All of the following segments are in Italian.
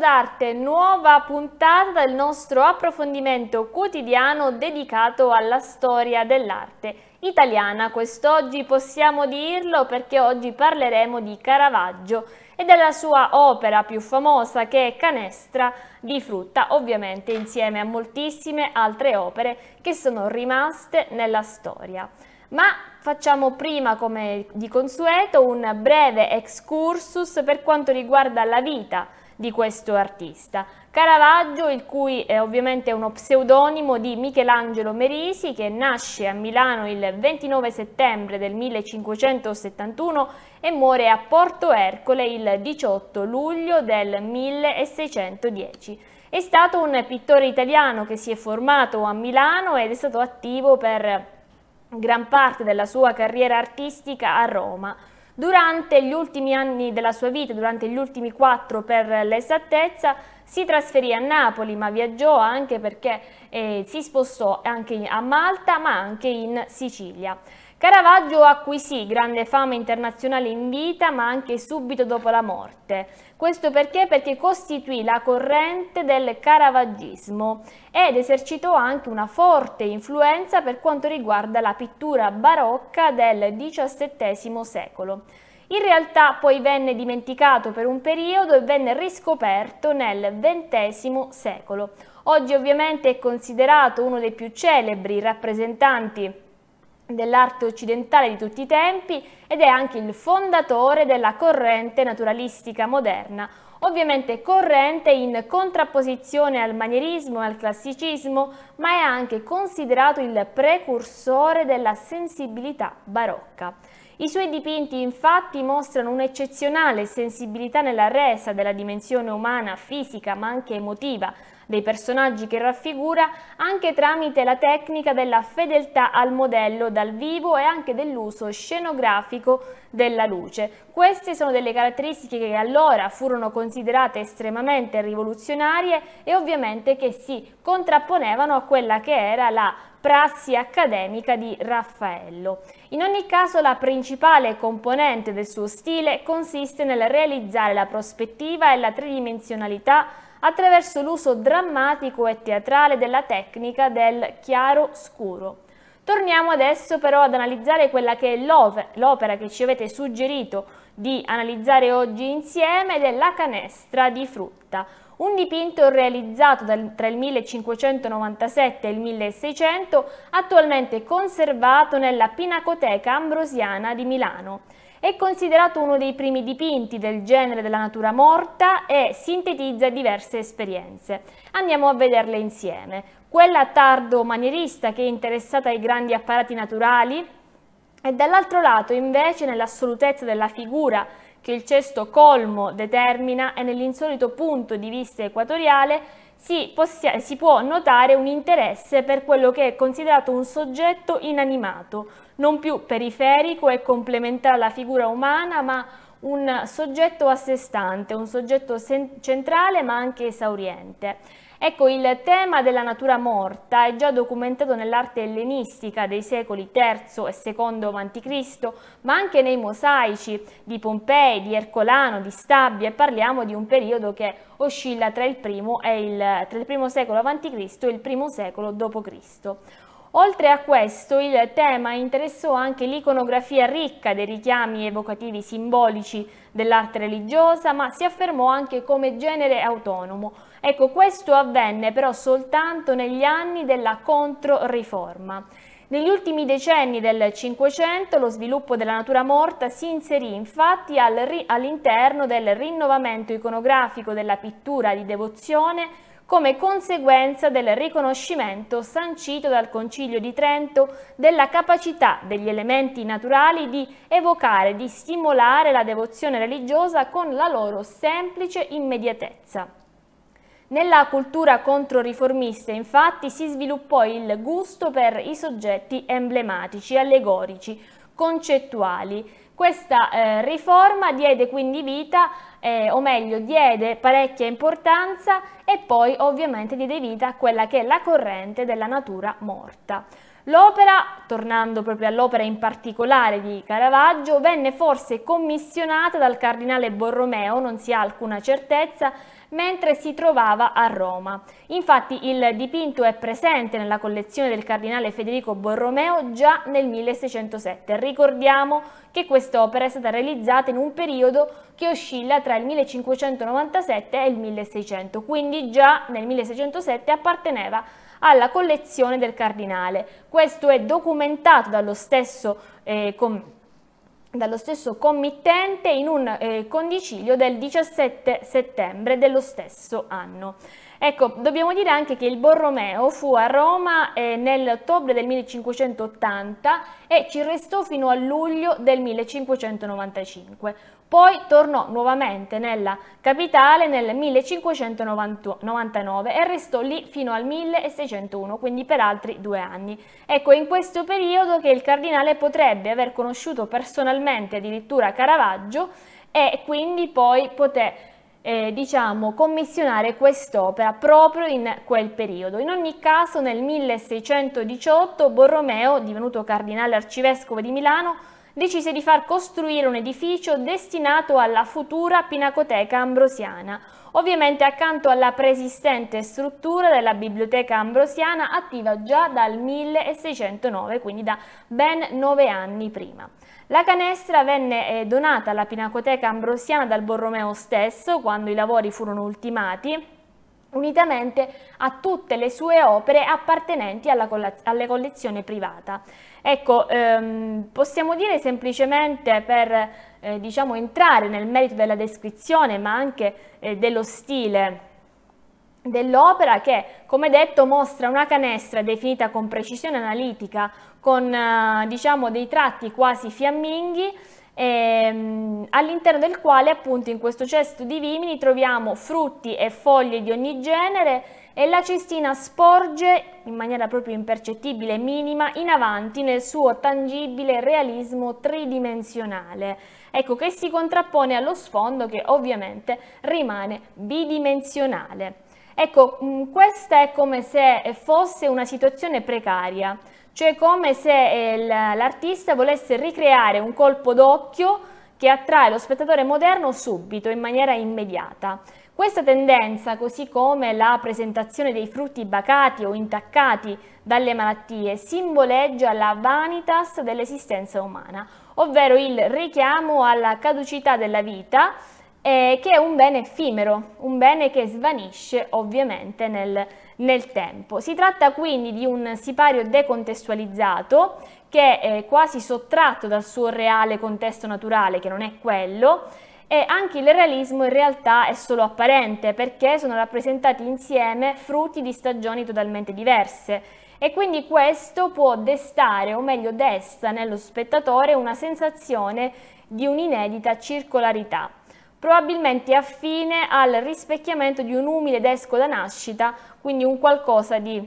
d'arte, nuova puntata del nostro approfondimento quotidiano dedicato alla storia dell'arte italiana. Quest'oggi possiamo dirlo perché oggi parleremo di Caravaggio e della sua opera più famosa che è Canestra di frutta, ovviamente insieme a moltissime altre opere che sono rimaste nella storia. Ma facciamo prima, come di consueto, un breve excursus per quanto riguarda la vita di questo artista. Caravaggio, il cui eh, è ovviamente uno pseudonimo di Michelangelo Merisi, che nasce a Milano il 29 settembre del 1571 e muore a Porto Ercole il 18 luglio del 1610. È stato un pittore italiano che si è formato a Milano ed è stato attivo per gran parte della sua carriera artistica a Roma. Durante gli ultimi anni della sua vita, durante gli ultimi quattro per l'esattezza, si trasferì a Napoli ma viaggiò anche perché eh, si spostò anche a Malta ma anche in Sicilia. Caravaggio acquisì grande fama internazionale in vita ma anche subito dopo la morte. Questo perché? Perché costituì la corrente del caravaggismo ed esercitò anche una forte influenza per quanto riguarda la pittura barocca del XVII secolo. In realtà poi venne dimenticato per un periodo e venne riscoperto nel XX secolo. Oggi ovviamente è considerato uno dei più celebri rappresentanti dell'arte occidentale di tutti i tempi ed è anche il fondatore della corrente naturalistica moderna, ovviamente corrente in contrapposizione al manierismo e al classicismo, ma è anche considerato il precursore della sensibilità barocca. I suoi dipinti infatti mostrano un'eccezionale sensibilità nella resa della dimensione umana, fisica ma anche emotiva, dei personaggi che raffigura anche tramite la tecnica della fedeltà al modello dal vivo e anche dell'uso scenografico della luce. Queste sono delle caratteristiche che allora furono considerate estremamente rivoluzionarie e ovviamente che si contrapponevano a quella che era la prassi accademica di Raffaello. In ogni caso la principale componente del suo stile consiste nel realizzare la prospettiva e la tridimensionalità attraverso l'uso drammatico e teatrale della tecnica del chiaro-scuro. Torniamo adesso però ad analizzare quella che è l'opera che ci avete suggerito di analizzare oggi insieme ed è la canestra di frutta, un dipinto realizzato dal, tra il 1597 e il 1600, attualmente conservato nella Pinacoteca Ambrosiana di Milano. È considerato uno dei primi dipinti del genere della natura morta e sintetizza diverse esperienze. Andiamo a vederle insieme. Quella tardo manierista che è interessata ai grandi apparati naturali e dall'altro lato invece nell'assolutezza della figura che il cesto colmo determina e nell'insolito punto di vista equatoriale si, si può notare un interesse per quello che è considerato un soggetto inanimato, non più periferico e complementare alla figura umana, ma un soggetto a sé stante, un soggetto centrale ma anche esauriente. Ecco, il tema della natura morta è già documentato nell'arte ellenistica dei secoli III e II a.C., ma anche nei mosaici di Pompei, di Ercolano, di Stabia e parliamo di un periodo che oscilla tra il primo, il, tra il primo secolo a.C. e il primo secolo d.C. Oltre a questo, il tema interessò anche l'iconografia ricca dei richiami evocativi simbolici dell'arte religiosa, ma si affermò anche come genere autonomo. Ecco, questo avvenne però soltanto negli anni della Controriforma. Negli ultimi decenni del Cinquecento lo sviluppo della natura morta si inserì infatti all'interno del rinnovamento iconografico della pittura di devozione come conseguenza del riconoscimento sancito dal Concilio di Trento della capacità degli elementi naturali di evocare, di stimolare la devozione religiosa con la loro semplice immediatezza. Nella cultura controriformista infatti si sviluppò il gusto per i soggetti emblematici, allegorici, concettuali. Questa eh, riforma diede quindi vita, eh, o meglio diede parecchia importanza e poi ovviamente diede vita a quella che è la corrente della natura morta. L'opera, tornando proprio all'opera in particolare di Caravaggio, venne forse commissionata dal cardinale Borromeo, non si ha alcuna certezza, mentre si trovava a Roma. Infatti il dipinto è presente nella collezione del cardinale Federico Borromeo già nel 1607. Ricordiamo che quest'opera è stata realizzata in un periodo che oscilla tra il 1597 e il 1600, quindi già nel 1607 apparteneva a alla collezione del cardinale. Questo è documentato dallo stesso, eh, com dallo stesso committente in un eh, condicilio del 17 settembre dello stesso anno. Ecco, dobbiamo dire anche che il Borromeo fu a Roma eh, nell'ottobre del 1580 e ci restò fino a luglio del 1595. Poi tornò nuovamente nella capitale nel 1599 e restò lì fino al 1601, quindi per altri due anni. Ecco, in questo periodo che il cardinale potrebbe aver conosciuto personalmente addirittura Caravaggio e quindi poi poté eh, diciamo, commissionare quest'opera proprio in quel periodo. In ogni caso nel 1618 Borromeo, divenuto cardinale arcivescovo di Milano, decise di far costruire un edificio destinato alla futura Pinacoteca Ambrosiana, ovviamente accanto alla preesistente struttura della Biblioteca Ambrosiana attiva già dal 1609, quindi da ben nove anni prima. La canestra venne eh, donata alla Pinacoteca Ambrosiana dal Borromeo stesso quando i lavori furono ultimati unitamente a tutte le sue opere appartenenti alla collezione privata. Ecco, ehm, possiamo dire semplicemente per eh, diciamo, entrare nel merito della descrizione ma anche eh, dello stile dell'opera che, come detto, mostra una canestra definita con precisione analitica, con eh, diciamo, dei tratti quasi fiamminghi, ehm, all'interno del quale appunto in questo cesto di vimini troviamo frutti e foglie di ogni genere e la cestina sporge in maniera proprio impercettibile e minima in avanti nel suo tangibile realismo tridimensionale, ecco che si contrappone allo sfondo che ovviamente rimane bidimensionale. Ecco, mm, questa è come se fosse una situazione precaria, cioè come se eh, l'artista volesse ricreare un colpo d'occhio che attrae lo spettatore moderno subito, in maniera immediata. Questa tendenza, così come la presentazione dei frutti bacati o intaccati dalle malattie, simboleggia la vanitas dell'esistenza umana, ovvero il richiamo alla caducità della vita, eh, che è un bene effimero, un bene che svanisce ovviamente nel, nel tempo. Si tratta quindi di un sipario decontestualizzato che è eh, quasi sottratto dal suo reale contesto naturale, che non è quello, e anche il realismo in realtà è solo apparente perché sono rappresentati insieme frutti di stagioni totalmente diverse e quindi questo può destare, o meglio desta nello spettatore, una sensazione di un'inedita circolarità probabilmente affine al rispecchiamento di un umile desco da nascita, quindi un qualcosa di,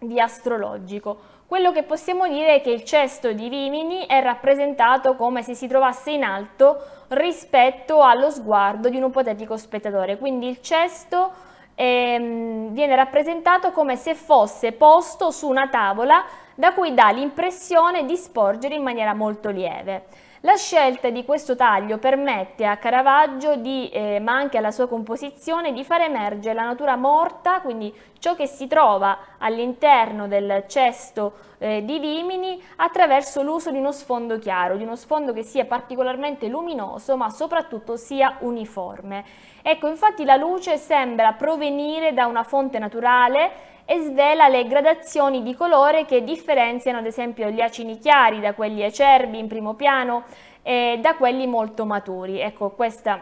di astrologico. Quello che possiamo dire è che il cesto di Vimini è rappresentato come se si trovasse in alto rispetto allo sguardo di un ipotetico spettatore, quindi il cesto ehm, viene rappresentato come se fosse posto su una tavola da cui dà l'impressione di sporgere in maniera molto lieve. La scelta di questo taglio permette a Caravaggio, di, eh, ma anche alla sua composizione, di far emergere la natura morta, quindi ciò che si trova all'interno del cesto eh, di Vimini attraverso l'uso di uno sfondo chiaro, di uno sfondo che sia particolarmente luminoso ma soprattutto sia uniforme. Ecco, infatti la luce sembra provenire da una fonte naturale e svela le gradazioni di colore che differenziano ad esempio gli acini chiari da quelli acerbi in primo piano e da quelli molto maturi. Ecco, questo è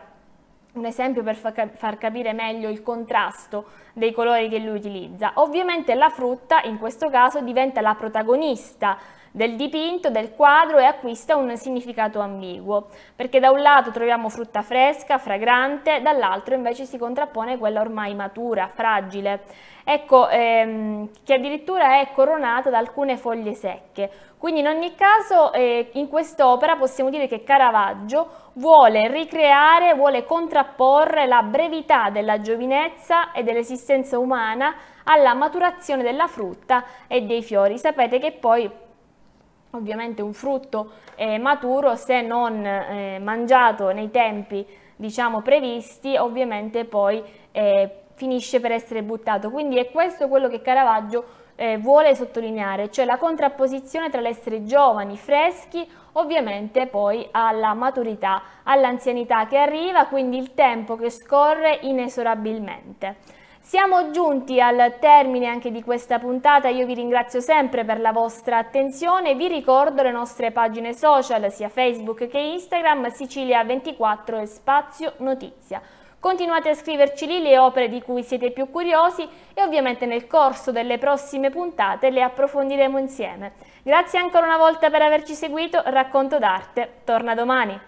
un esempio per far capire meglio il contrasto dei colori che lui utilizza. Ovviamente la frutta in questo caso diventa la protagonista del dipinto, del quadro e acquista un significato ambiguo, perché da un lato troviamo frutta fresca, fragrante, dall'altro invece si contrappone quella ormai matura, fragile, ecco, ehm, che addirittura è coronata da alcune foglie secche. Quindi in ogni caso eh, in quest'opera possiamo dire che Caravaggio vuole ricreare, vuole contrapporre la brevità della giovinezza e dell'esistenza umana alla maturazione della frutta e dei fiori. Sapete che poi ovviamente un frutto eh, maturo se non eh, mangiato nei tempi diciamo previsti ovviamente poi eh, finisce per essere buttato quindi è questo quello che Caravaggio eh, vuole sottolineare cioè la contrapposizione tra l'essere giovani freschi ovviamente poi alla maturità all'anzianità che arriva quindi il tempo che scorre inesorabilmente siamo giunti al termine anche di questa puntata, io vi ringrazio sempre per la vostra attenzione, vi ricordo le nostre pagine social sia Facebook che Instagram, Sicilia24 e Spazio Notizia. Continuate a scriverci lì le opere di cui siete più curiosi e ovviamente nel corso delle prossime puntate le approfondiremo insieme. Grazie ancora una volta per averci seguito, Racconto d'arte torna domani.